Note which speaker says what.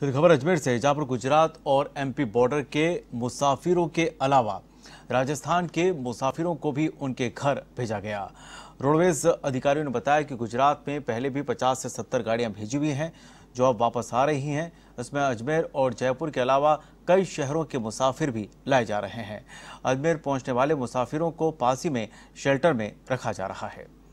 Speaker 1: फिर तो खबर अजमेर से जहां पर गुजरात और एमपी बॉर्डर के मुसाफिरों के अलावा राजस्थान के मुसाफिरों को भी उनके घर भेजा गया रोडवेज अधिकारियों ने बताया कि गुजरात में पहले भी 50 से 70 गाड़ियां भेजी हुई हैं जो अब वापस आ रही हैं इसमें अजमेर और जयपुर के अलावा कई शहरों के मुसाफिर भी लाए जा रहे हैं अजमेर पहुंचने वाले मुसाफिरों को पासी में शेल्टर में रखा जा रहा है